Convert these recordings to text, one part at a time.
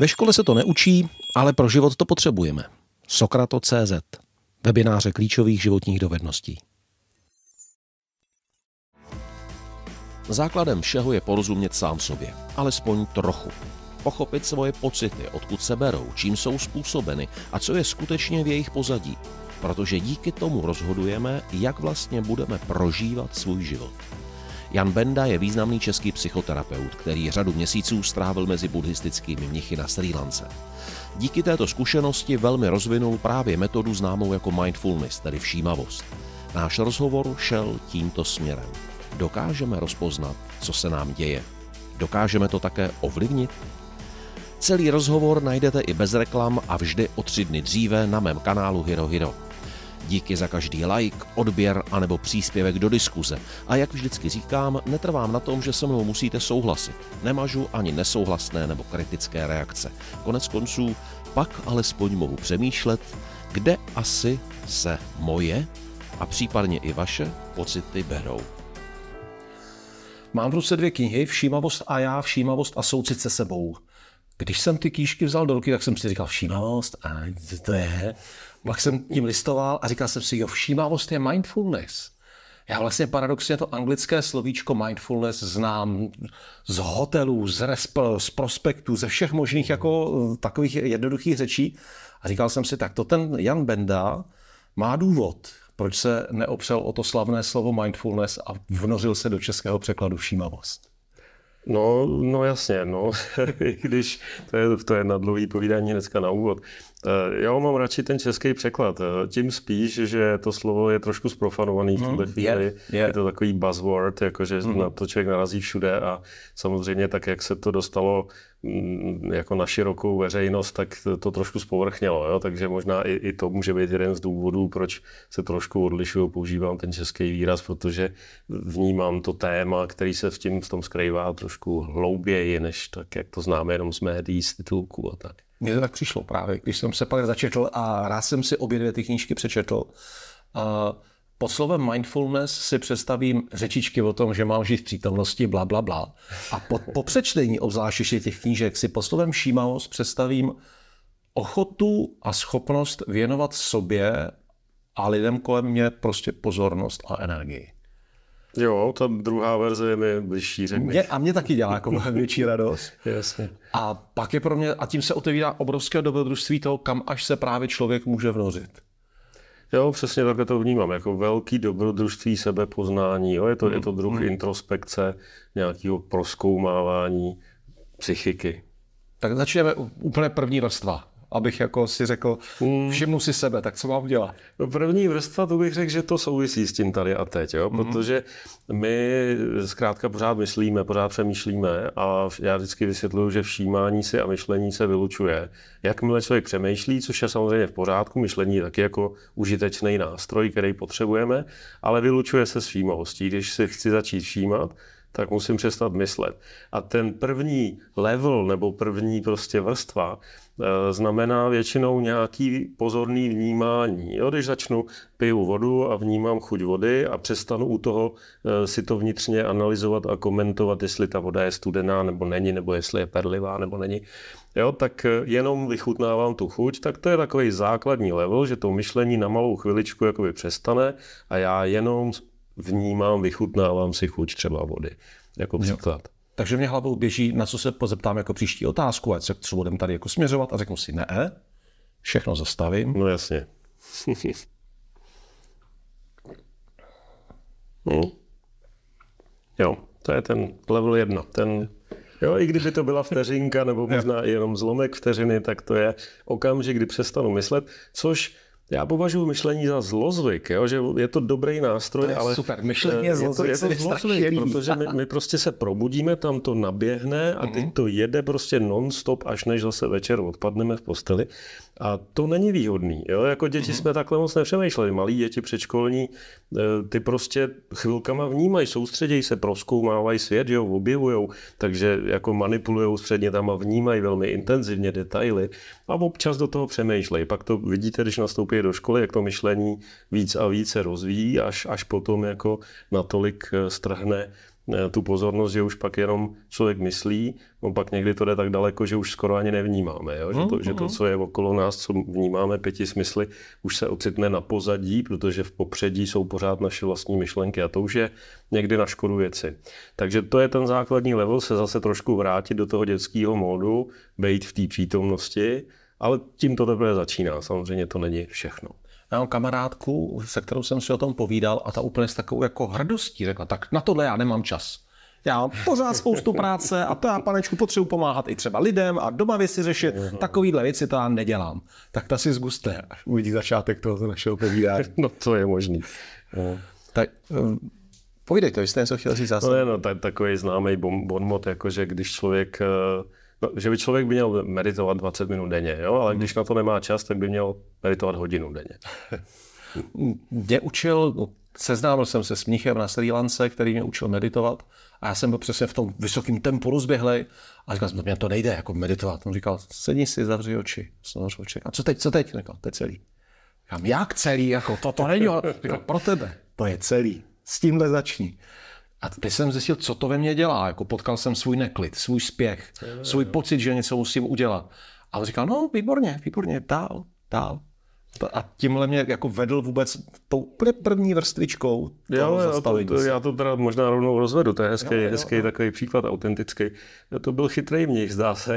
Ve škole se to neučí, ale pro život to potřebujeme. Sokrato.cz Webináře klíčových životních dovedností. Základem všeho je porozumět sám sobě, alespoň trochu. Pochopit svoje pocity, odkud se berou, čím jsou způsobeny a co je skutečně v jejich pozadí. Protože díky tomu rozhodujeme, jak vlastně budeme prožívat svůj život. Jan Benda je významný český psychoterapeut, který řadu měsíců strávil mezi buddhistickými mnichy na Sri Lance. Díky této zkušenosti velmi rozvinul právě metodu známou jako mindfulness, tedy všímavost. Náš rozhovor šel tímto směrem. Dokážeme rozpoznat, co se nám děje. Dokážeme to také ovlivnit? Celý rozhovor najdete i bez reklam a vždy o tři dny dříve na mém kanálu Hiro Hiro. Díky za každý like, odběr anebo příspěvek do diskuze. A jak vždycky říkám, netrvám na tom, že se mnou musíte souhlasit. Nemažu ani nesouhlasné nebo kritické reakce. Konec konců, pak alespoň mohu přemýšlet, kde asi se moje a případně i vaše pocity berou. Mám v ruce dvě knihy, Všímavost a já, Všímavost a soucit se sebou. Když jsem ty knížky vzal do ruky, tak jsem si říkal všímavost a co to je. Pak jsem tím listoval a říkal jsem si, jo, všímavost je mindfulness. Já vlastně paradoxně to anglické slovíčko mindfulness znám z hotelů, z, respl, z prospektů, ze všech možných jako eh, takových jednoduchých řečí. A říkal jsem si, tak to ten Jan Benda má důvod, proč se neopřel o to slavné slovo mindfulness a vnořil se do českého překladu všímavost. No, no jasně, no, když to je, to je na dlouhý povídání dneska na úvod. Eh, Já mám radši ten český překlad, eh, tím spíš, že to slovo je trošku sprofanovaný, v no, tuhle chvíli. Yeah, yeah. Je to takový buzzword, jakože mm. na to člověk narazí všude a samozřejmě tak, jak se to dostalo Mm, jako na širokou veřejnost, tak to trošku spovrchnělo. Jo? Takže možná i, i to může být jeden z důvodů, proč se trošku odlišuju, používám ten český výraz, protože vnímám to téma, který se v, tím, v tom skrývá trošku hlouběji, než tak, jak to známe jenom z médií, z titulků a tak. Mně to tak přišlo právě, když jsem se pak začetl a rád jsem si obě dvě ty knížky přečetl. Uh pod slovem mindfulness si představím řečičky o tom, že mám žít v přítomnosti, bla, bla, bla. A po, po přečtení obzvlášť ještě těch knížek si pod slovem všímavost představím ochotu a schopnost věnovat sobě a lidem kolem mě prostě pozornost a energii. Jo, ta druhá verze je mi blížší, Mě, a mě taky dělá jako mnohem větší radost. Jasně. A pak je pro mě, a tím se otevírá obrovské dobrodružství toho, kam až se právě člověk může vnořit. Jo, přesně takhle to vnímám, jako velký dobrodružství sebepoznání, jo? Je, to, mm. je to druh mm. mm. introspekce, nějakého proskoumávání psychiky. Tak začneme úplně první vrstva abych jako si řekl, hmm. všimnu si sebe, tak co mám dělat? No první vrstva, to bych řekl, že to souvisí s tím tady a teď, jo? Mhm. protože my zkrátka pořád myslíme, pořád přemýšlíme a já vždycky vysvětluju, že všímání si a myšlení se vylučuje. Jakmile člověk přemýšlí, což je samozřejmě v pořádku, myšlení je taky jako užitečný nástroj, který potřebujeme, ale vylučuje se s všímavostí. Když si chci začít všímat, tak musím přestat myslet. A ten první level nebo první prostě vrstva Eh, znamená většinou nějaký pozorný vnímání. Jo, když začnu piju vodu a vnímám chuť vody a přestanu u toho eh, si to vnitřně analyzovat a komentovat, jestli ta voda je studená nebo není, nebo jestli je perlivá nebo není, jo, tak eh, jenom vychutnávám tu chuť, tak to je takový základní level, že to myšlení na malou chviličku jakoby přestane a já jenom vnímám, vychutnávám si chuť třeba vody, jako příklad. Jo. Takže mě hlavou běží, na co se pozeptám jako příští otázku, ať se co budem tady jako směřovat a řeknu si ne, všechno zastavím. No jasně. hmm. Jo, to je ten level jedna, ten Jo, i kdyby to byla vteřinka, nebo možná jenom zlomek vteřiny, tak to je okamžik, kdy přestanu myslet, což já považuji myšlení za zlozvyk, jo? že je to dobrý nástroj, to je ale... Super, eh, myšlení je zlozvyk, je to, je to zlozvyk protože my, my prostě se probudíme, tam to naběhne a mm-hmm. teď mhm. to jede prostě non-stop, až než zase večer odpadneme v posteli. A to není výhodný. Jo? Jako děti mm-hmm. jsme takhle moc nepřemýšleli. Malí děti předškolní, eh, ty prostě chvilkama vnímají, soustředějí se, proskoumávají svět, jo, objevují, takže jako manipulují středně tam a vnímají velmi intenzivně detaily a občas do toho přemýšlejí. Pak to vidíte, když nastoupí do školy, jak to myšlení víc a více rozvíjí, až, až potom jako natolik eh, strhne Eh, tu pozornost, že už pak jenom člověk myslí, on no pak někdy to jde tak daleko, že už skoro ani nevnímáme, jo? Že, to, mm-hmm. že to, co je okolo nás, co vnímáme pěti smysly, už se ocitne na pozadí, protože v popředí jsou pořád naše vlastní myšlenky a to už je někdy na škodu věci. Takže to je ten základní level, se zase trošku vrátit do toho dětského módu, být v té přítomnosti, ale tím to teprve začíná, samozřejmě to není všechno já mám kamarádku, se kterou jsem si o tom povídal a ta úplně s takovou jako hrdostí řekla, tak na tohle já nemám čas. Já mám pořád spoustu práce a to já, panečku, potřebuji pomáhat i třeba lidem a doma věci řešit. Mhm. Takovýhle věci to já nedělám. Tak ta si zguste, až uvidí začátek toho našeho povídání. No to je možný. No. Tak ehm, povídejte, to jste něco chtěl říct zase. No, no tak, takový známý bonmot, jakože když člověk uh No, že by člověk měl meditovat 20 minut denně, jo? ale když na to nemá čas, tak by měl meditovat hodinu denně. Mě učil, no, seznámil jsem se s mnichem na Sri Lance, který mě učil meditovat a já jsem byl přesně v tom vysokém tempu rozběhlej a říkal jsem, no, mě to nejde jako meditovat. On říkal, sedni si, zavři oči, zavři oči. A co teď, co teď? Říkal, to je celý. Říkám, jak celý, jako to, to není, říkal, pro tebe, to je celý. S tímhle začni. A teď jsem zjistil, co to ve mně dělá. Jako potkal jsem svůj neklid, svůj spěch, svůj pocit, že něco musím udělat. A on říkal, no výborně, výborně, dál, dál. A tímhle mě jako vedl vůbec tou první vrstvičkou jo, zastavení. Já to, já to teda možná rovnou rozvedu, to je hezký, jo, jo, hezký jo. takový příklad, autentický. To byl chytrej mnich, zdá se.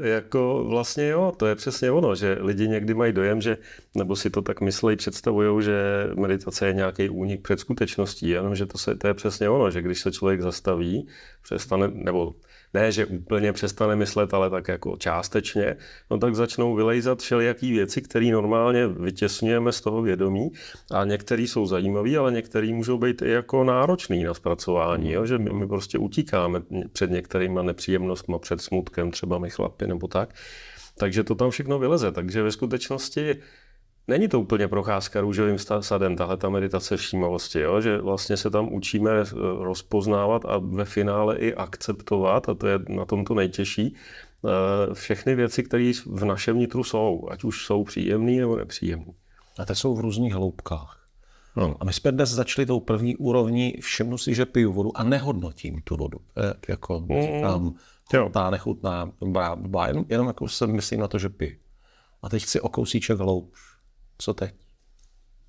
e, jako vlastně jo, to je přesně ono, že lidi někdy mají dojem, že, nebo si to tak myslí, představují, že meditace je nějaký únik před skutečností, jenomže to, se, to je přesně ono, že když se člověk zastaví, přestane, nebo ne, že úplně přestane myslet, ale tak jako částečně, no tak začnou vylejzat všelijaký věci, které normálně vytěsňujeme z toho vědomí a některé jsou zajímavé, ale některé můžou být i jako náročný na zpracování, jo? že my, my prostě utíkáme před některýma nepříjemnostmi, před smutkem, třeba my chlapy nebo tak. Takže to tam všechno vyleze. Takže ve skutečnosti není to úplně procházka růžovým sadem, tahle ta meditace všímavosti, jo? že vlastně se tam učíme eh, rozpoznávat a ve finále i akceptovat, a to je na tom to nejtěžší, eh, všechny věci, které v našem nitru jsou, ať už jsou příjemné nebo nepříjemné. A ty jsou v různých hloubkách. No. A my jsme dnes začali tou první úrovní, všimnu si, že piju vodu a nehodnotím tu vodu. E, jako mm, říkám, chutná, nechutná, blá, blá, jenom, jenom jako se myslím na to, že piju. A teď chci o kousíček hloubš co teď?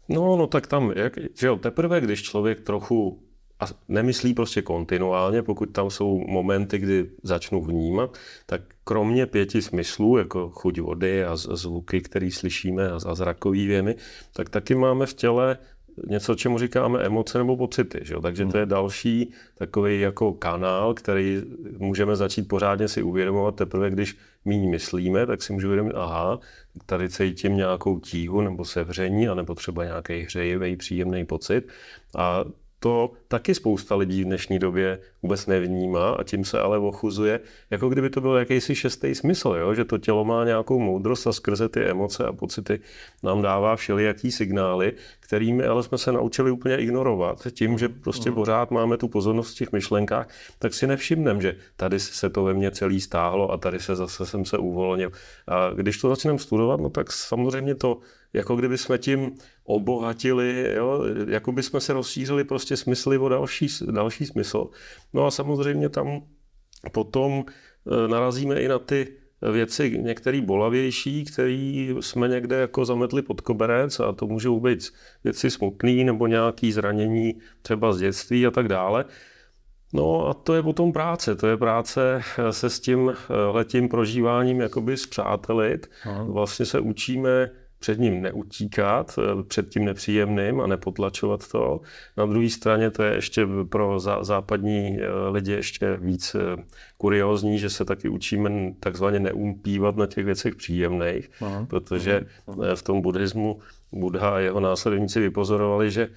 No, no tak tam, jak, že jo, teprve když člověk trochu a nemyslí prostě kontinuálně, pokud tam jsou momenty, kdy začnu vnímat, tak kromě pěti smyslů, jako chuť vody a zvuky, které slyšíme a, a zrakový věmy, tak taky máme v těle něco, čemu říkáme emoce nebo pocity. Že jo? Takže to je hmm. další takový jako kanál, který můžeme začít pořádně si uvědomovat teprve, když míň myslíme, tak si můžu uvědomit, aha, tady cítím nějakou tíhu nebo sevření, anebo třeba nějaký hřejivý, příjemný pocit. A to taky spousta lidí v dnešní době vůbec nevnímá a tím se ale ochuzuje, jako kdyby to byl jakýsi šestý smysl, jo? že to tělo má nějakou moudrost a skrze ty emoce a pocity nám dává všelijaký signály, kterými ale jsme se naučili úplně ignorovat. Tím, že prostě mm. pořád máme tu pozornost v těch myšlenkách, tak si nevšimnem, že tady se to ve mně celý stáhlo a tady se zase jsem se uvolnil. A když to začneme studovat, no tak samozřejmě to, jako kdyby jsme tím obohatili, jo? jako by jsme se rozšířili prostě smysly o další, další smysl. No a samozřejmě tam potom eh, narazíme i na ty věci některé bolavější, které jsme někde jako zametli pod koberec a to můžou být věci smutné nebo nějaké zranění třeba z dětství a tak dále. No a to je potom práce, to je práce eh, se s tím eh, letím prožíváním jakoby zpřátelit. Aha. Vlastně se učíme před ním neutíkat, eh, před tím nepříjemným a nepotlačovat to. Na druhé straně to je ještě pro západní eh, lidi ještě víc eh, kuriozní, že se taky učíme takzvaně neumpívat na těch věcech příjemných, Aha. protože v tom buddhismu Buddha a jeho následovníci vypozorovali, že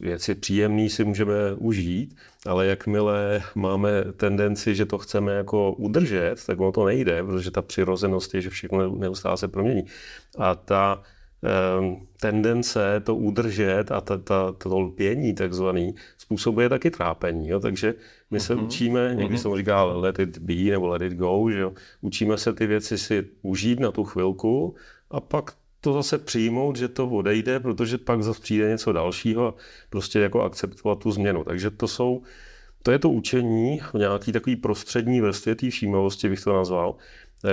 věci příjemný si můžeme užít, ale jakmile máme tendenci, že to chceme jako udržet, tak ono to nejde, protože ta přirozenost je, že všechno neustále se promění. A ta ehm, tendence to udržet a ta, ta, to lpění takzvaný způsobuje taky trápení. Jo? Takže my se uh-huh. učíme, někdy uh-huh. se říká let it be nebo let it go, že jo? učíme se ty věci si užít na tu chvilku a pak to zase přijmout, že to odejde, protože pak zase přijde něco dalšího a prostě jako akceptovat tu změnu. Takže to jsou, to je to učení v nějaký takový prostřední vrstvě té všímavosti, bych to nazval,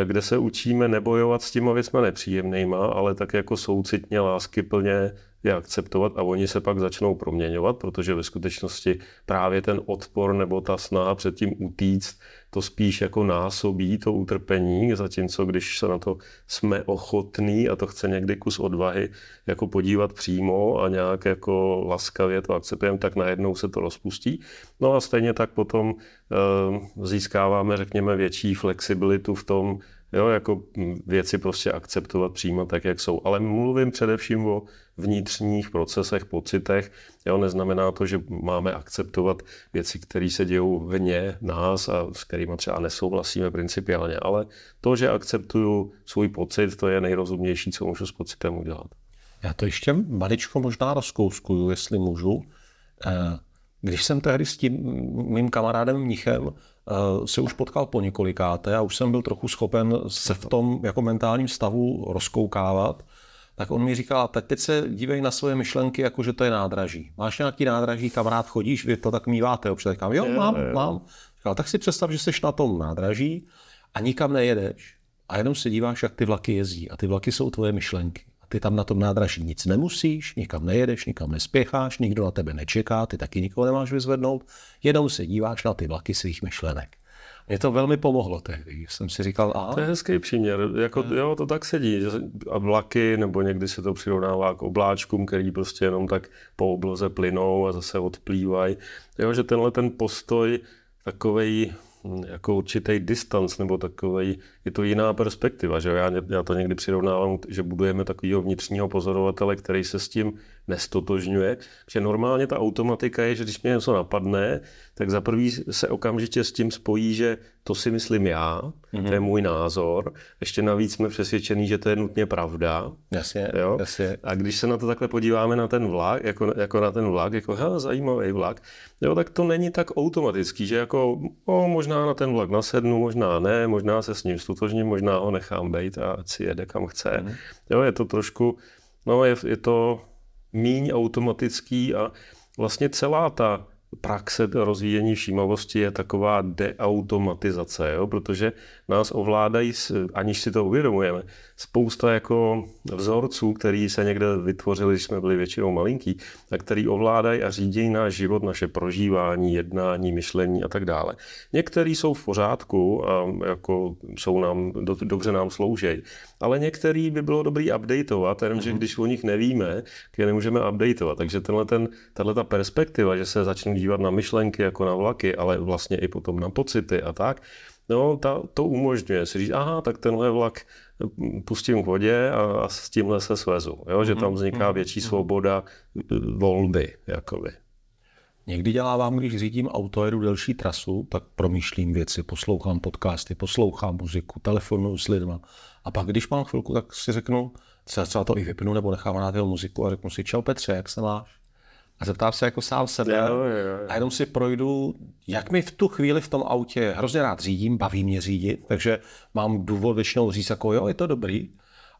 eh, kde se učíme nebojovat s těma věcmi nepříjemnýma, ale tak jako soucitně, láskyplně je akceptovat a oni se pak začnou proměňovat, protože ve skutečnosti právě ten odpor nebo ta snaha předtím utíct to spíš jako násobí to utrpení, zatímco když se na to jsme ochotní a to chce někdy kus odvahy jako podívat přímo a nějak jako laskavě to akceptujeme, tak najednou se to rozpustí. No a stejně tak potom e, získáváme, řekněme, větší flexibilitu v tom, Jo, jako věci prostě akceptovat, přijímat tak, jak jsou. Ale mluvím především o vnitřních procesech, pocitech. Jo, neznamená to, že máme akceptovat věci, které se dějí vně nás a s kterými třeba nesouhlasíme principiálně. Ale to, že akceptuju svůj pocit, to je nejrozumnější, co můžu s pocitem udělat. Já to ještě maličko možná rozkouskuju, jestli můžu. Eh, když jsem tehdy s tím mým kamarádem Mnichem Eh, se už potkal po několikáté a už jsem byl trochu schopen se v tom jako mentálním stavu rozkoukávat, tak on mi říkal, teď, teď se dívej na svoje myšlenky, jako že to je nádraží. Máš nějaký nádraží, kam rád chodíš, vy to tak míváte občas. Říkám, jo, mám, mám. Říkal, tak si představ, že jsi na tom nádraží a nikam nejedeš. A jenom se díváš, jak ty vlaky jezdí. A ty vlaky jsou tvoje myšlenky. Ty tam na tom nádraží nic nemusíš, nikam nejedeš, nikam nespěcháš, nikdo na tebe nečeká, ty taky nikoho nemáš vyzvednout, jenom se díváš na ty vlaky svých myšlenek. Mě to velmi pomohlo tehdy, jsem si říkal, a... To je hezký příměr, jako, je. jo, to tak sedí, a vlaky, nebo někdy se to přirovnává k obláčkům, který prostě jenom tak po obloze plynou a zase odplývají, jo, že tenhle ten postoj takovej jako určitý distanc nebo takový, je to jiná perspektiva, že já, já to někdy přirovnávám, že budujeme takového vnitřního pozorovatele, který se s tím nestotožňuje. Protože normálně ta automatika je, že když mě něco napadne, tak za prvý se okamžitě s tím spojí, že to si myslím já, mm-hmm. to je mhm. můj názor. Ještě navíc jsme přesvědčení, že to je nutně pravda. Jasně, jo? jasně. A když se na to takhle podíváme na ten vlak, jako, jako na ten vlak, jako hele, zajímavý vlak, jo, tak to není tak automatický, že jako o, možná na ten vlak nasednu, možná ne, možná se s ním stotožním, možná ho nechám být a si jede kam chce. Mm-hmm. Jo, je to trošku, no je, je to míň automatický a vlastně celá ta praxe rozvíjení všímavosti je taková deautomatizace, jo? protože nás ovládají, aniž si to uvědomujeme, spousta jako vzorců, který se někde vytvořili, když jsme byli většinou malinký, a který ovládají a řídí náš život, naše prožívání, jednání, myšlení a tak dále. Některý jsou v pořádku a jako jsou nám, do, dobře nám sloužejí, ale některý by bylo dobrý updateovat, jenomže mm-hmm. když o nich nevíme, je nemůžeme updateovat. Takže tenhle ten, ta perspektiva, že se začnu dívat na myšlenky jako na vlaky, ale vlastně i potom na pocity a tak, no, ta, to umožňuje si říct, aha, tak tenhle vlak hm, pustím k vodě a, a s tímhle se svezu. Jo? Že mhm, tam vzniká mhm, větší mhm. svoboda hm, volby. Jakoby. Někdy dělávám, když řídím auto, jedu delší trasu, tak promýšlím věci, poslouchám podcasty, poslouchám muziku, telefonuju s lidma. A pak, když mám chvilku, tak si řeknu, třeba, třeba to i vypnu nebo nechám na té muziku a řeknu si, čau Petře, jak se máš? a zeptám se jako sám sebe jo, jo, jo. a jenom si projdu, jak mi v tu chvíli v tom autě hrozně rád řídím, baví mě řídit, takže mám důvod většinou říct jako jo, je to dobrý,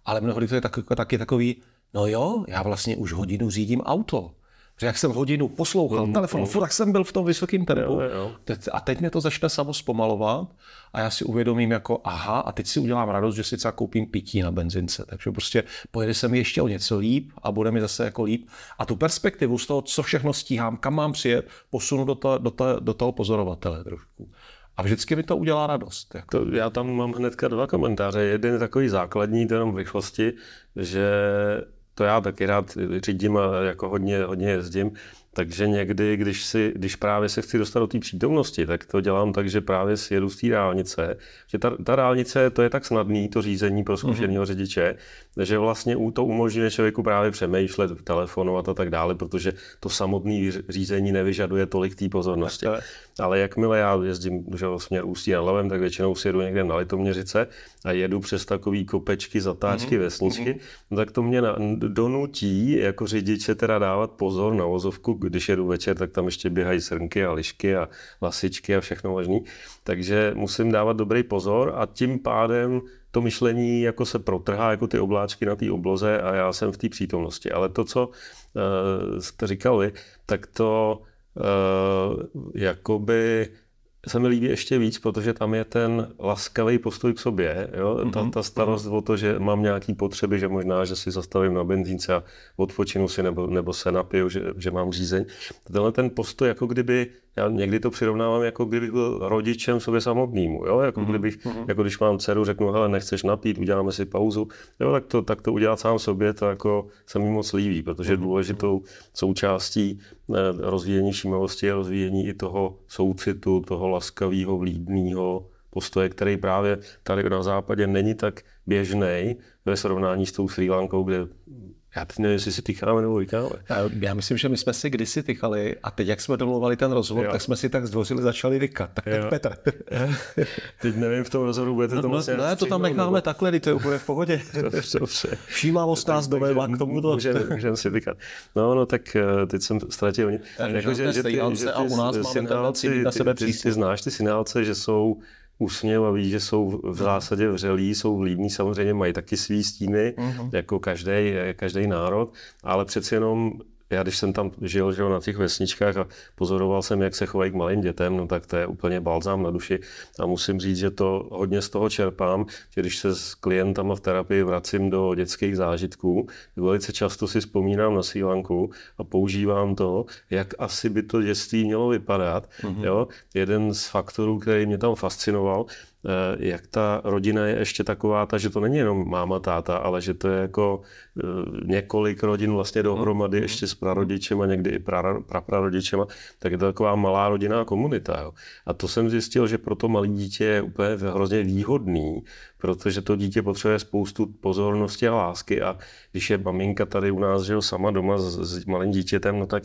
ale mnohdy to je tak, jako, taky takový, no jo, já vlastně už hodinu řídím auto. Že jak jsem hodinu poslouchal mm, telefon, mm. furt jsem byl v tom vysokém tempu. Jo, jo. A teď mě to začne samo zpomalovat a já si uvědomím jako aha, a teď si udělám radost, že si třeba koupím pití na benzince. Takže prostě pojede se mi ještě o něco líp a bude mi zase jako líp. A tu perspektivu z toho, co všechno stíhám, kam mám přijet, posunu do, to, do, to, do toho pozorovatele trošku. A vždycky mi to udělá radost. Jako. To, já tam mám hnedka dva komentáře. Jeden je takový základní, to jenom v rychlosti, že to já taky rád řídím a jako hodně, hodně jezdím, takže někdy, když, si, když právě se chci dostat do té přítomnosti, tak to dělám tak, že právě jedu z té dálnice. Že ta, ta dálnice, to je tak snadný, to řízení pro mhm. zkušeného řidiče, že vlastně to umožňuje člověku právě přemýšlet, telefonovat a tak dále, protože to samotné řízení nevyžaduje tolik té pozornosti. Tak to ale jakmile já jezdím že směr Ústí a Labem, tak většinou si jedu někde na Litoměřice a jedu přes takové kopečky, zatáčky, mm-hmm. vesničky, mm-hmm. tak to mě donutí jako řidiče teda dávat pozor na vozovku, když jedu večer, tak tam ještě běhají srnky a lišky a lasičky a všechno možný, takže musím dávat dobrý pozor a tím pádem to myšlení jako se protrhá, jako ty obláčky na té obloze a já jsem v té přítomnosti. Ale to, co uh, eh, jste říkali, tak to Eh, jakoby se mi líbí ještě víc, protože tam je ten laskavý postoj k sobě, jo? Mm-hmm. Ta, mhm. ta starost mm-hmm. o to, že mám nějaké potřeby, že možná, že si zastavím na benzínce a odpočinu si nebo, nebo se napiju, že, že mám řízeň. Tenhle ten postoj, jako kdyby, já někdy to přirovnávám, jako kdyby byl rodičem sobě samotnému, jo? Jako, mm-hmm. kdybych, mhm. jako když mám dceru, řeknu, hele, nechceš napít, uděláme si pauzu, jo, tak to, tak to udělat sám sobě, to jako se mi moc líbí, protože mm-hmm. důležitou mhm. součástí eh, rozvíjení šímavosti je rozvíjení i toho soucitu, toho laskavého, vlídného postoje, který právě tady na západě není tak běžný ve srovnání s tou Sri Lankou, kde já teď nevím, jestli si tykáme nebo vykáme. Já myslím, že my jsme si kdysi tykali a teď, jak jsme domluvali ten rozhovor, jo. tak jsme si tak zdvořili začali tykat. Tak teď, Petr. teď nevím, v tom rozhovoru budete no, to no, moc Ne, no, to tam necháme nebo... takhle, to je úplně v pohodě. Dobře, dobře. Všímavost nás dovedla k tomu. Můžeme, můžem si tykat. No, no, tak eh, teď jsem ztratil. Eh, jako, že, že ty, a u nás máme ty, ty, ty, ty znáš ty synálce, že jsou úsměv a ví, že jsou v zásadě vřelí, jsou vlídní, samozřejmě mají taky svý stíny, mm-hmm. jako každý národ, ale přeci jenom já když jsem tam žil, žil na těch vesničkách a pozoroval jsem, jak se chovají k malým dětem, no tak to je úplně balzám na duši. A musím říct, že to hodně z toho čerpám, že když se s klientama v terapii vracím do dětských zážitků, velice často si vzpomínám na sílanku a používám to, jak asi by to dětství mělo vypadat. Mm-hmm. Jo? Jeden z faktorů, který mě tam fascinoval, Eh, jak ta rodina je ještě taková, ta, že to není jenom máma, táta, ale že to je jako eh, několik rodin vlastně dohromady, mhm. ještě s prarodičema, mhm. někdy i pra, praprarodičema, tak je to taková malá rodinná komunita. Jo. A to jsem zjistil, že pro to malé dítě je úplně hrozně výhodný, protože to dítě potřebuje spoustu pozornosti a lásky a když je maminka tady u nás, že jo, sama doma s, s malým dítětem, no tak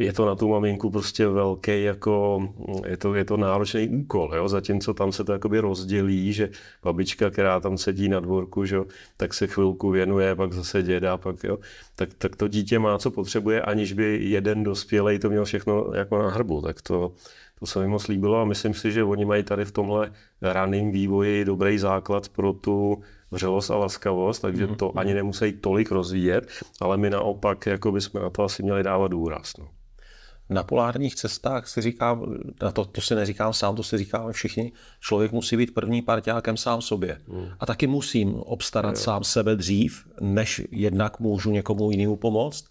je to na tu maminku prostě velký, jako, je to, je to náročný úkol, jo? zatímco tam se to jakoby rozdělí, že babička, která tam sedí na dvorku, že, tak se chvilku věnuje, pak zase děda, pak, jo? Tak, tak to dítě má, co potřebuje, aniž by jeden dospělej to měl všechno jako na hrbu, tak to, to se mi moc líbilo a myslím si, že oni mají tady v tomhle raném vývoji dobrý základ pro tu vřelost a laskavost, takže mhm, to mhm. ani nemusí tolik rozvíjet, ale my naopak jako bychom na to asi měli dávat důraz. No na polárních cestách si říkám, na to, to si neříkám sám, to si říkáme všichni, člověk musí být první parťákem sám sobě. Hmm. A taky musím obstarat hmm. sám sebe dřív, než jednak můžu někomu jinému pomoct,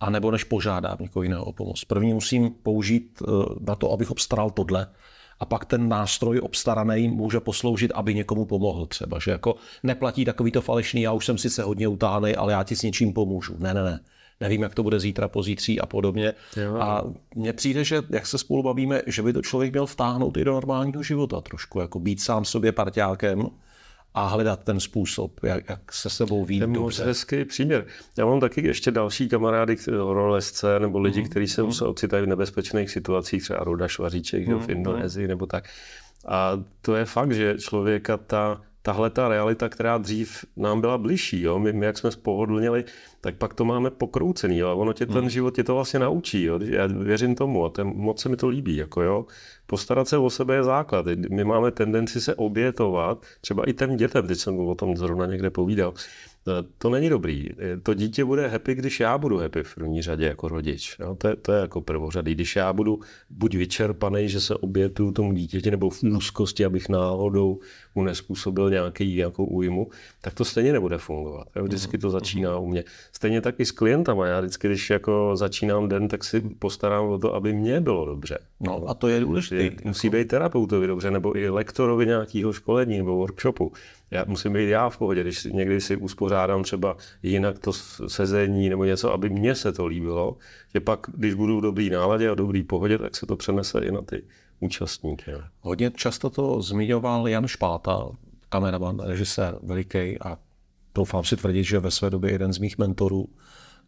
anebo než požádám někoho jiného o pomoc. První musím použít eh, na to, abych obstaral tohle, a pak ten nástroj obstaraný může posloužit, aby někomu pomohl třeba, že jako neplatí takový to falešný, já už jsem sice hodně utáhnej, ale já ti s něčím pomůžu. Ne, ne, ne nevím, jak to bude zítra, pozítří a podobně. Jo. A mně přijde, že jak se spolu bavíme, že by to člověk měl vtáhnout i do normálního života trošku, jako být sám sobě parťákem a hledat ten způsob, jak, jak se sebou vít Ten dobře. hezký příměr. Já mám taky ještě další kamarády, horolezce nebo lidi, mm-hmm. kteří se mm ocitají v nebezpečných situacích, třeba Roda Švaříček mm-hmm. v mhm. Indonésii nebo tak. A to je fakt, že člověka ta tahle ta realita, která dřív nám byla bližší, jo? My, my jak jsme spohodlněli, tak pak to máme pokroucený jo? a ono tě ten hmm. život tě to vlastně naučí, jo? já věřím tomu a ten, moc se mi to líbí, jako jo. Postarat se o sebe je základ, my máme tendenci se obětovat, třeba i ten dětem, teď jsem o tom zrovna někde povídal, to, no, to není dobrý. E, to dítě bude happy, když já budu happy v první řadě jako rodič. No, to, je, to je jako prvořadý. Když já budu buď vyčerpaný, že se obětuju tomu dítěti, nebo v úzkosti, abych náhodou mu nespůsobil nějaký, nějakou újmu, tak to stejně nebude fungovat. Vždycky to začíná u mě. Stejně tak i s klientama. Já vždycky, když jako začínám den, tak si postarám o to, aby mě bylo dobře. No a to je důležité. Musí být terapeutovi dobře, nebo i lektorovi nějakého školení nebo workshopu já musím být já v pohodě, když někdy si uspořádám třeba jinak to sezení nebo něco, aby mně se to líbilo, že pak, když budu v dobrý náladě a dobrý pohodě, tak se to přenese i na ty účastníky. No. Hodně často to zmiňoval Jan Špáta, kameraman, režisér veliký a doufám si tvrdit, že ve své době jeden z mých mentorů,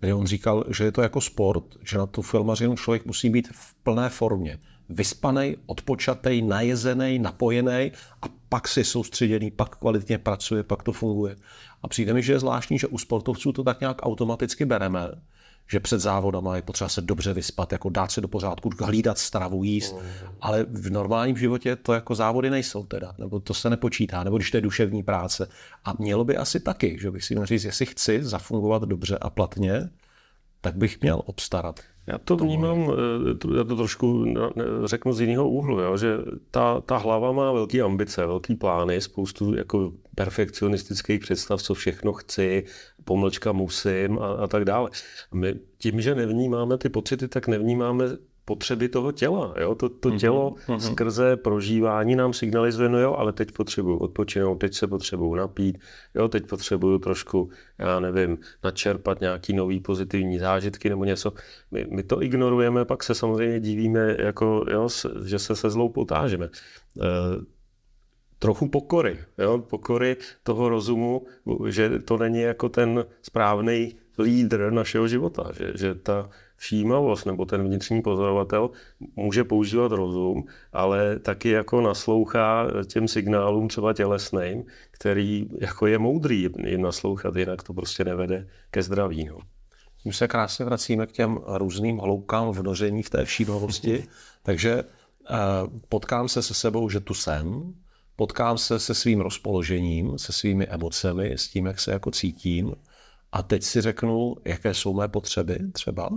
kde on říkal, že je to jako sport, že na tu filmařinu člověk musí být v plné formě. Vyspanej, odpočatej, najezený, napojený a pak si soustředěný, pak kvalitně pracuje, pak to funguje. A přijde mi, že je zvláštní, že u sportovců to tak nějak automaticky bereme, že před závodama je potřeba se dobře vyspat, jako dát se do pořádku, hlídat stravu, jíst, ale v normálním životě to jako závody nejsou teda, nebo to se nepočítá, nebo když to je duševní práce. A mělo by asi taky, že bych si měl říct, jestli chci zafungovat dobře a platně, tak bych měl obstarat já to vnímám, eh, já to trošku řeknu z jiného úhlu, jo, že ta, ta hlava má velké ambice, velké plány, spoustu jako perfekcionistických představ, co všechno chci, pomlčka musím a, a tak dále. My tím, že nevnímáme ty pocity, tak nevnímáme potřeby toho těla. Jo? To, to mhm, tělo mm-hmm. skrze prožívání nám signalizuje, no jo, ale teď potřebuju odpočinout, teď se potřebuju napít, jo, teď potřebuju trošku, já nevím, načerpat nějaký nový pozitivní zážitky nebo něco. My, my to ignorujeme, pak se samozřejmě divíme, jako, jo, že se se zlou potážeme. E- trochu pokory, jo? pokory toho rozumu, že to není jako ten správný lídr našeho života, že, že ta všímavost nebo ten vnitřní pozorovatel může používat rozum, ale taky jako naslouchá těm signálům třeba tělesným, který jako je moudrý jim naslouchat, jinak to prostě nevede ke zdraví. No. My se krásně vracíme k těm různým hloubkám vnoření v té všímavosti, takže eh, potkám se se sebou, že tu jsem, potkám se se svým rozpoložením, se svými emocemi, s tím, jak se jako cítím, a teď si řeknu, jaké jsou mé potřeby třeba,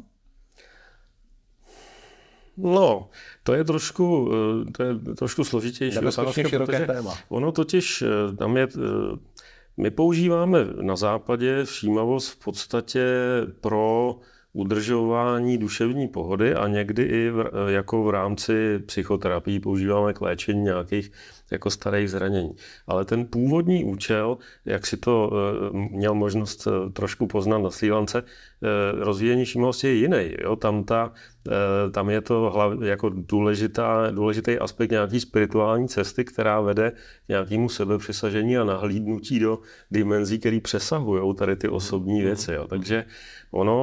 No, to je trošku, eh, to je trošku složitější otázka, široké téma. ono totiž, eh, tam je, eh, my používáme na západě všímavost v podstatě pro udržování duševní pohody a někdy i v, jako v rámci psychoterapii používáme k léčení nějakých jako starých zranění. Ale ten původní účel, jak si to eh, měl možnost eh, trošku poznat na Slílance, eh, rozvíjení šímavosti je jiný. Jo? Tam, ta, tam je to hlav, jako důležitá, důležitý aspekt nějaký spirituální cesty, která vede k nějakému sebepřesažení a nahlídnutí do dimenzí, které přesahují tady ty osobní mhm. věci. Jo? Mhm. Takže ono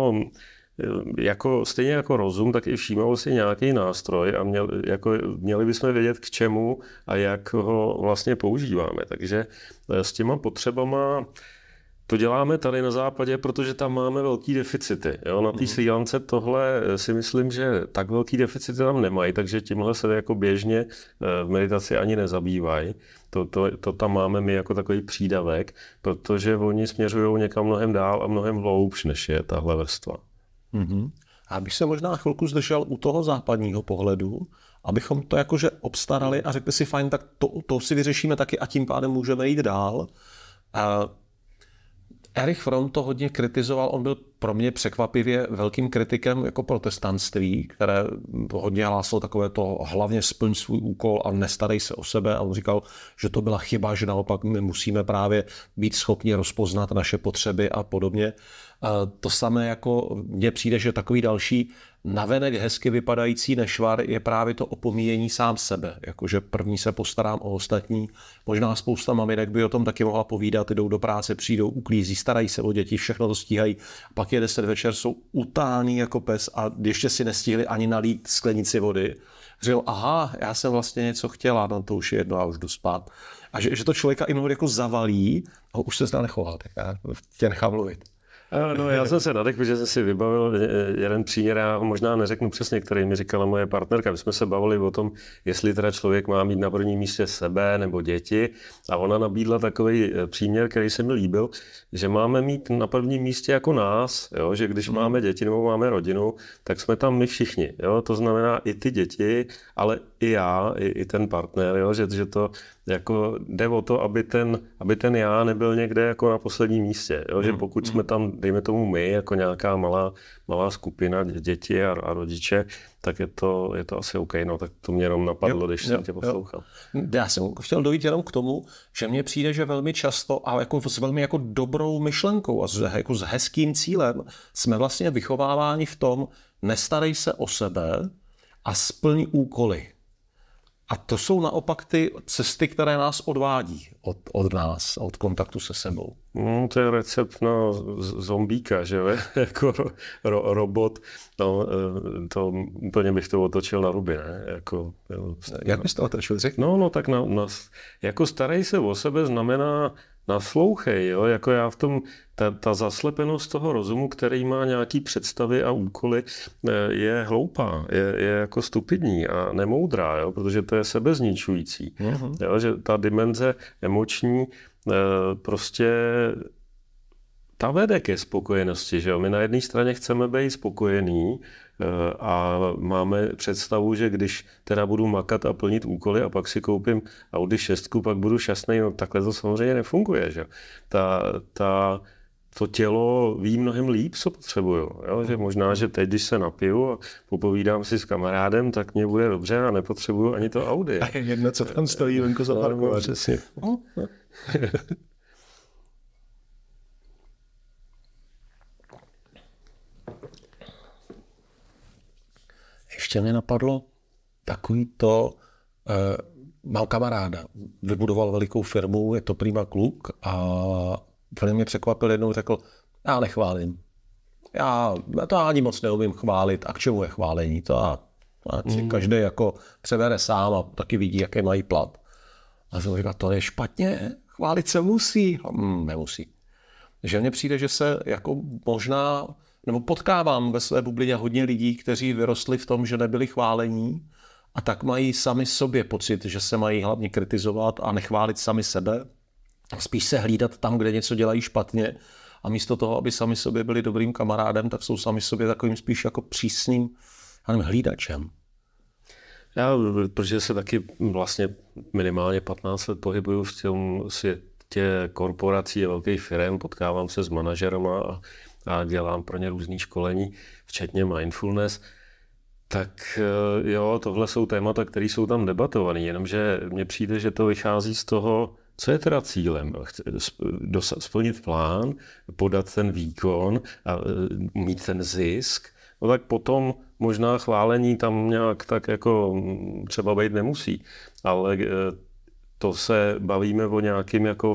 jako, stejně jako rozum, tak i všímavost je nějaký nástroj a měl, jako, měli bychom vědět k čemu a jak ho vlastně používáme. Takže eh, s těma potřebama to děláme tady na západě, protože tam máme velký deficity. Jo? Na té mhm. Sri Lance tohle eh, si myslím, že tak velký deficity tam nemají, takže tímhle se jako běžně eh, v meditaci ani nezabývají. To, to, to tam máme my jako takový přídavek, protože oni směřují někam mnohem dál a mnohem hloubš, než je tahle vrstva. Mm-hmm. A abych se možná chvilku zdržel u toho západního pohledu, abychom to jakože obstarali a řekli si fajn, tak to, to si vyřešíme taky a tím pádem můžeme jít dál. A Erich Fromm to hodně kritizoval, on byl pro mě překvapivě velkým kritikem jako protestantství, které hodně hlásilo takové to hlavně splň svůj úkol a nestarej se o sebe a on říkal, že to byla chyba, že naopak my musíme právě být schopni rozpoznat naše potřeby a podobně. To samé jako mně přijde, že takový další navenek hezky vypadající nešvar je právě to opomíjení sám sebe. Jakože první se postarám o ostatní. Možná spousta maminek by o tom taky mohla povídat. Jdou do práce, přijdou, uklízí, starají se o děti, všechno to stíhají. Pak je deset večer, jsou utáni jako pes a ještě si nestihli ani nalít sklenici vody. Řekl, aha, já jsem vlastně něco chtěla, no to už je jedno, a už jdu spát. A že, že to člověka i jako zavalí, a už se zná nechovat, tak já tě nechám mluvit. No, já jsem se nadechl, že jsem si vybavil eh, jeden příměr, já možná neřeknu přesně, který mi říkala moje partnerka. My jsme se bavili o tom, jestli teda člověk má mít na prvním místě sebe nebo děti. A ona nabídla takový eh, příměr, který se mi líbil, že máme mít na prvním místě jako nás, jo? že když hmm. máme děti nebo máme rodinu, tak jsme tam my všichni. Jo? To znamená i ty děti, ale i já, i, i ten partner, jo? Že, že to jako jde o to, aby ten, aby ten já nebyl někde jako na posledním místě. Jo? Že mm-hmm. pokud jsme mm-hmm. tam, dejme tomu my, jako nějaká malá, malá skupina děti a, a rodiče, tak je to, je to asi OK. No tak to mě jenom napadlo, jo, když jo, jsem tě poslouchal. Jo. Já jsem chtěl dojít jenom k tomu, že mně přijde, že velmi často a jako s velmi jako dobrou myšlenkou a s, jako s hezkým cílem jsme vlastně vychováváni v tom, nestarej se o sebe a splň úkoly. A to jsou naopak ty cesty, které nás odvádí od, od nás a od kontaktu se sebou. No, to je recept na zombíka, že jo? jako ro, ro, robot. No, eh, to úplně bych to otočil na ruby, ne? Jako, eh, Jak bys to otočil? Řekl? No, no, tak na, na, jako starej se o sebe znamená naslouchej, jo? jako já v tom, ta, ta zaslepenost toho rozumu, který má nějaký představy a úkoly, eh, je hloupá, je, je jako stupidní a nemoudrá, jo? protože to je sebezničující. Mm-hmm. Jo? Že ta dimenze emoční eh, prostě ta vede ke spokojenosti. Že jo? My na jedné straně chceme být spokojení eh, a máme představu, že když teda budu makat a plnit úkoly a pak si koupím Audi 6, pak budu šťastný, no takhle to samozřejmě nefunguje. Že? Ta, ta, to tělo ví mnohem líp, co potřebuju. Jo? Že možná, že teď, když se napiju a popovídám si s kamarádem, tak mě bude dobře a nepotřebuju ani to Audi. A je jedno, co tam stojí venku za parkovat. No, no, přesně. ještě mě napadlo takový to, uh, eh, mám kamaráda, vybudoval velikou firmu, je to prima kluk a velmi mě překvapil jednou, řekl, já nechválím. Já, já to ani moc neumím chválit, a k čemu je chválení, to a, a mm. každý jako převere sám a taky vidí, jaký mají plat. A jsem říkal, to je špatně, chválit se musí. Hmm, nemusí. Že mně přijde, že se jako možná nebo potkávám ve své bublině hodně lidí, kteří vyrostli v tom, že nebyli chválení a tak mají sami sobě pocit, že se mají hlavně kritizovat a nechválit sami sebe, spíš se hlídat tam, kde něco dělají špatně a místo toho, aby sami sobě byli dobrým kamarádem, tak jsou sami sobě takovým spíš jako přísným nevím, hlídačem. Já, protože se taky vlastně minimálně 15 let pohybuju v tom světě korporací a velkých firm, potkávám se s manažerama a a dělám pro ně různé školení, včetně mindfulness, tak eh, jo, tohle jsou témata, které jsou tam debatované, jenomže mně přijde, že to vychází z toho, co je teda cílem? Splnit plán, podat ten výkon a eh, mít ten zisk? No tak potom možná chválení tam nějak tak jako mm, třeba být nemusí. Ale eh, to se bavíme o nějakým jako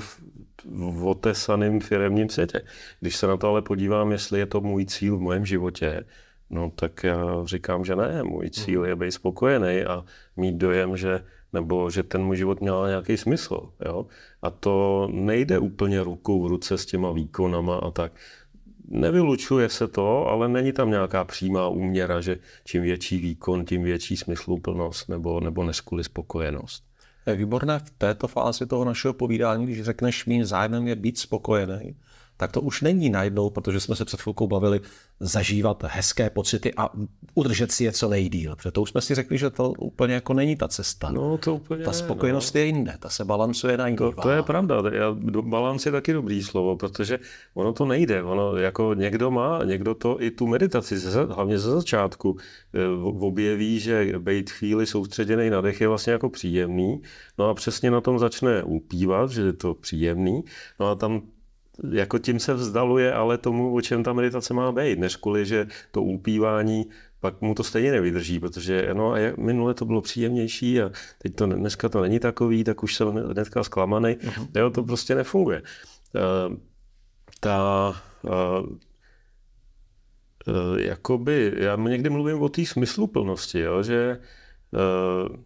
otesaným firemním světě. Když se na to ale podívám, jestli je to můj cíl v mém životě, no tak já říkám, že ne. Můj cíl mhm. je být spokojený a mít dojem, že nebo že ten můj život měl nějaký smysl. Jo? A to nejde úplně ruku v ruce s těma výkonama a tak. Nevylučuje se to, ale není tam nějaká přímá úměra, že čím větší výkon, tím větší smysluplnost nebo, nebo neskuli spokojenost výborné v této fázi toho našeho povídání, když řekneš, mým zájmem je být spokojený, tak to už není najednou, protože jsme se před chvilkou bavili zažívat hezké pocity a udržet si je co nejdíl. Protože to už jsme si řekli, že to úplně jako není ta cesta. No, to úplně ta spokojenost ne, no. je jinde, ta se balancuje na jiné. To, to, je pravda, já, balans je taky dobrý slovo, protože ono to nejde. Ono jako někdo má, někdo to i tu meditaci, hlavně ze začátku, eh, objeví, že být chvíli soustředěný na dech je vlastně jako příjemný. No a přesně na tom začne upívat, že je to příjemný. No a tam jako tím se vzdaluje ale tomu, o čem ta meditace má být, než kvůli, že to úpívání, pak mu to stejně nevydrží, protože no a jak, minule to bylo příjemnější a teď to dneska to není takový, tak už jsem dneska zklamaný. Uh-huh. Jo, to prostě nefunguje. Uh, ta, uh, jakoby, já někdy mluvím o té smysluplnosti, jo, že uh,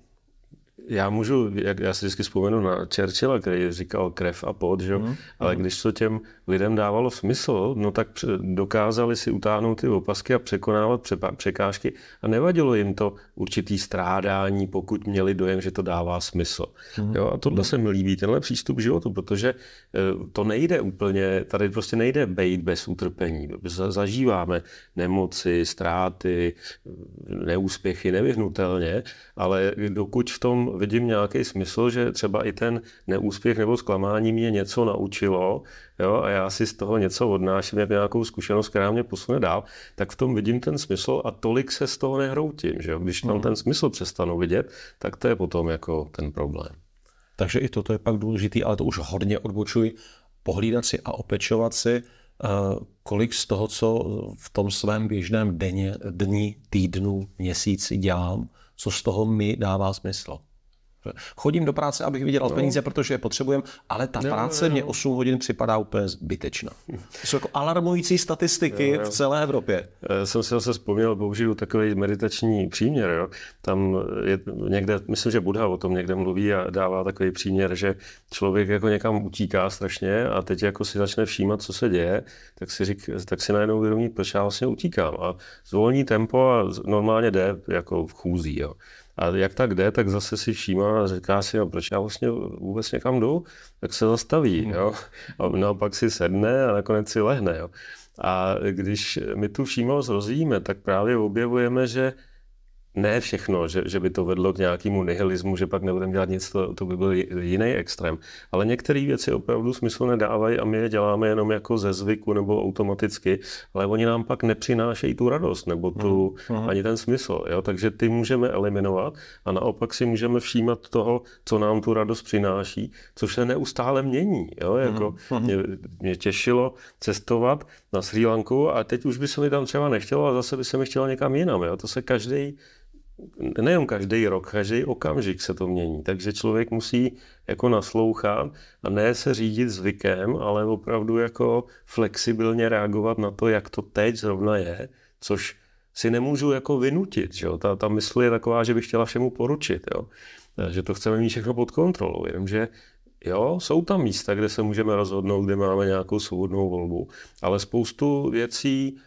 já můžu, jak, já si vždycky vzpomenu na Churchilla, který říkal krev a pot, že? Mm. ale mm. když to těm lidem dávalo smysl, no tak dokázali si utáhnout ty opasky a překonávat překážky a nevadilo jim to určitý strádání, pokud měli dojem, že to dává smysl. Mm. Jo? A tohle mm. se mi líbí, tenhle přístup k životu, protože eh, to nejde úplně, tady prostě nejde být bez utrpení. Zažíváme nemoci, ztráty, neúspěchy nevyhnutelně, ale dokud v tom vidím nějaký smysl, že třeba i ten neúspěch nebo zklamání mě něco naučilo jo, a já si z toho něco odnáším, jak nějakou zkušenost, která mě posune dál, tak v tom vidím ten smysl a tolik se z toho nehroutím. Že jo? Když tam hmm. ten smysl přestanu vidět, tak to je potom jako ten problém. Takže i toto je pak důležitý, ale to už hodně odbočuji, pohlídat si a opečovat si, eh, kolik z toho, co v tom svém běžném denně, dní, týdnu, měsíci dělám, co z toho mi dává smysl. Chodím do práce, abych vydělal no. peníze, protože je potřebujeme, ale ta no, práce no, mě 8 hodin připadá úplně zbytečná. To jsou jako alarmující statistiky no, v celé Evropě. Já jsem si zase vzpomněl, použiju takový meditační příměr. Jo. Tam je někde, myslím, že Budha o tom někde mluví a dává takový příměr, že člověk jako někam utíká strašně a teď jako si začne všímat, co se děje, tak si, řík, tak si najednou vědomí, proč já vlastně utíkám. A zvolní tempo a normálně jde jako v chůzí. Jo. A jak tak jde, tak zase si všímá a říká si, no, proč já vlastně vůbec někam jdu, tak se zastaví. Hmm. Jo? A naopak si sedne a nakonec si lehne. Jo? A když my tu všímavost rozvíjíme, tak právě objevujeme, že ne všechno, že, že by to vedlo k nějakému nihilismu, že pak nebudeme dělat nic, to, to by byl jiný extrém. Ale některé věci opravdu smysl nedávají a my je děláme jenom jako ze zvyku nebo automaticky, ale oni nám pak nepřinášejí tu radost nebo tu, mm-hmm. ani ten smysl. Jo? Takže ty můžeme eliminovat a naopak si můžeme všímat toho, co nám tu radost přináší, což se neustále mění. Jo? Hmm, jako mm-hmm. mě, mě těšilo cestovat na Sri Lanku a teď už by se mi tam třeba nechtělo a zase by se mi chtělo někam jinam. Jo? To se každý nejen každý rok, každý okamžik se to mění, takže člověk musí jako naslouchat a ne se řídit zvykem, ale opravdu jako flexibilně reagovat na to, jak to teď zrovna je, což si nemůžu jako vynutit, že jo? Ta, ta mysl je taková, že bych chtěla všemu poručit, jo? E, že to chceme mít všechno pod kontrolou, jenomže Jo, jsou tam místa, kde se můžeme rozhodnout, kde máme nějakou svobodnou volbu, ale spoustu věcí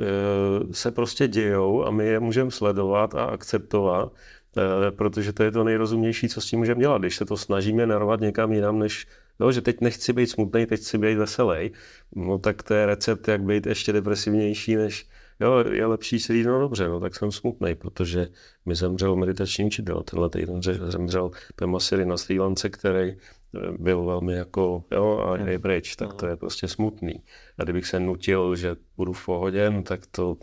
Eh, se prostě dějou a my je můžeme sledovat a akceptovat, eh, protože to je to nejrozumější, co s tím můžeme dělat. Když se to snažíme narovat někam jinam, než no, že teď nechci být smutný, teď chci být veselý, no tak to je recept, jak být ještě depresivnější, než jo, je lepší si říct, no dobře, no tak jsem smutný, protože mi zemřel meditační učitel, tenhle týden zemřel Pema Siri na Sri Lance, který byl velmi jako, jo, a je pryč, tak to je prostě smutný. A kdybych se nutil, že budu v pohodě, no, tak to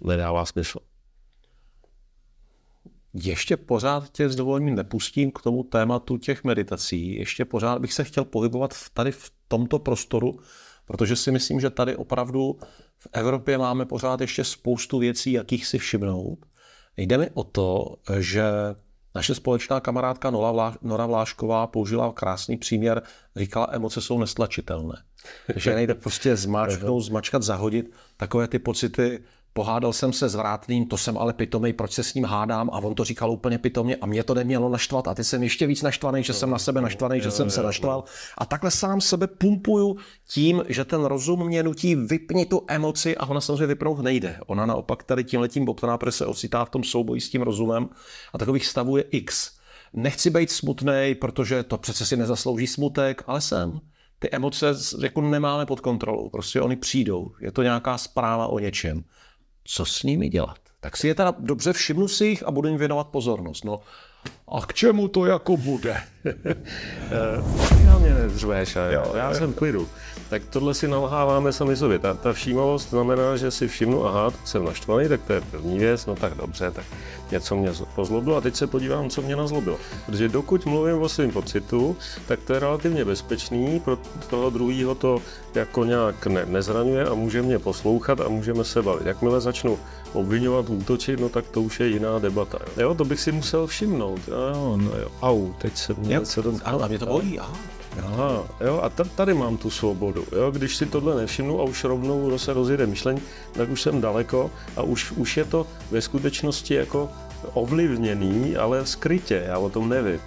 nedává smysl. Ještě pořád tě s dovolením nepustím k tomu tématu těch meditací. Ještě pořád bych se chtěl pohybovat tady v tomto prostoru, protože si myslím, že tady opravdu v Evropě máme pořád ještě spoustu věcí, jakých si všimnout. Jde mi o to, že naše společná kamarádka Nora Vlášková použila krásný příměr, říkala, emoce jsou nestlačitelné. Že nejde prostě zmáčknout, zmačkat, zahodit. Takové ty pocity Pohádal jsem se s vrátným, to jsem ale pitomý, proč se s ním hádám a on to říkal úplně pitomně a mě to nemělo naštvat a ty jsem ještě víc naštvaný, že jsem na sebe naštvaný, že jsem se naštval a takhle sám sebe pumpuju tím, že ten rozum mě nutí vypni tu emoci a ona samozřejmě vypnout nejde. Ona naopak tady tím letím bobtná, se ocitá v tom souboji s tím rozumem a takových stavů je x. Nechci být smutný, protože to přece si nezaslouží smutek, ale jsem ty emoce jako nemáme pod kontrolou. Prostě oni přijdou. Je to nějaká zpráva o něčem co s nimi dělat. Tak si je teda dobře všimnu si jich a budu jim věnovat pozornost. No, a k čemu to jako bude? Eh, na mě nezřveš, já jsem klidu tak tohle si nalháváme sami sobě. Ta, ta všímavost znamená, že si všimnu, aha, jsem naštvaný, tak to je první věc, no tak dobře, tak něco mě pozlobilo a teď se podívám, co mě nazlobilo. Protože dokud mluvím o svém pocitu, tak to je relativně bezpečný, pro toho druhého to jako nějak ne, nezraňuje a může mě poslouchat a můžeme se bavit. Jakmile začnu obvinovat, útočit, no tak to už je jiná debata. Jo, jo to bych si musel všimnout. A jo, no jo, au, teď se mě... Jo, se to... a mě to bolí, aha. Aha, jo, a tady mám tu svobodu. Jo? Když si tohle nevšimnu a už rovnou se rozjede myšlení, tak už jsem daleko a už, už je to ve skutečnosti jako ovlivněný, ale skrytě, já o tom nevím.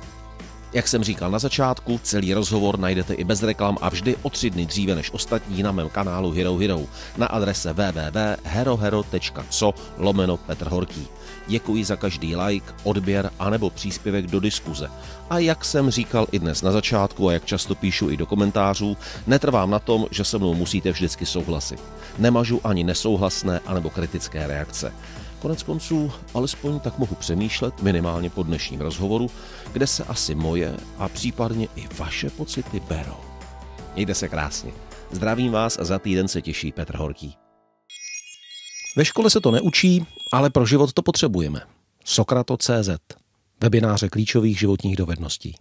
Jak jsem říkal na začátku, celý rozhovor najdete i bez reklam a vždy o tři dny dříve než ostatní na mém kanálu Hero Hero na adrese www.herohero.co lomeno Petr Horký. Děkuji za každý like, odběr anebo příspěvek do diskuze. A jak jsem říkal i dnes na začátku a jak často píšu i do komentářů, netrvám na tom, že se mnou musíte vždycky souhlasit. Nemažu ani nesouhlasné anebo kritické reakce. Konec konců, alespoň tak mohu přemýšlet minimálně po dnešním rozhovoru, kde se asi moje a případně i vaše pocity berou. Mějte se krásně. Zdravím vás a za týden se těší Petr Horký. Ve škole se to neučí, ale pro život to potřebujeme. Sokrato.cz Webináře klíčových životních dovedností.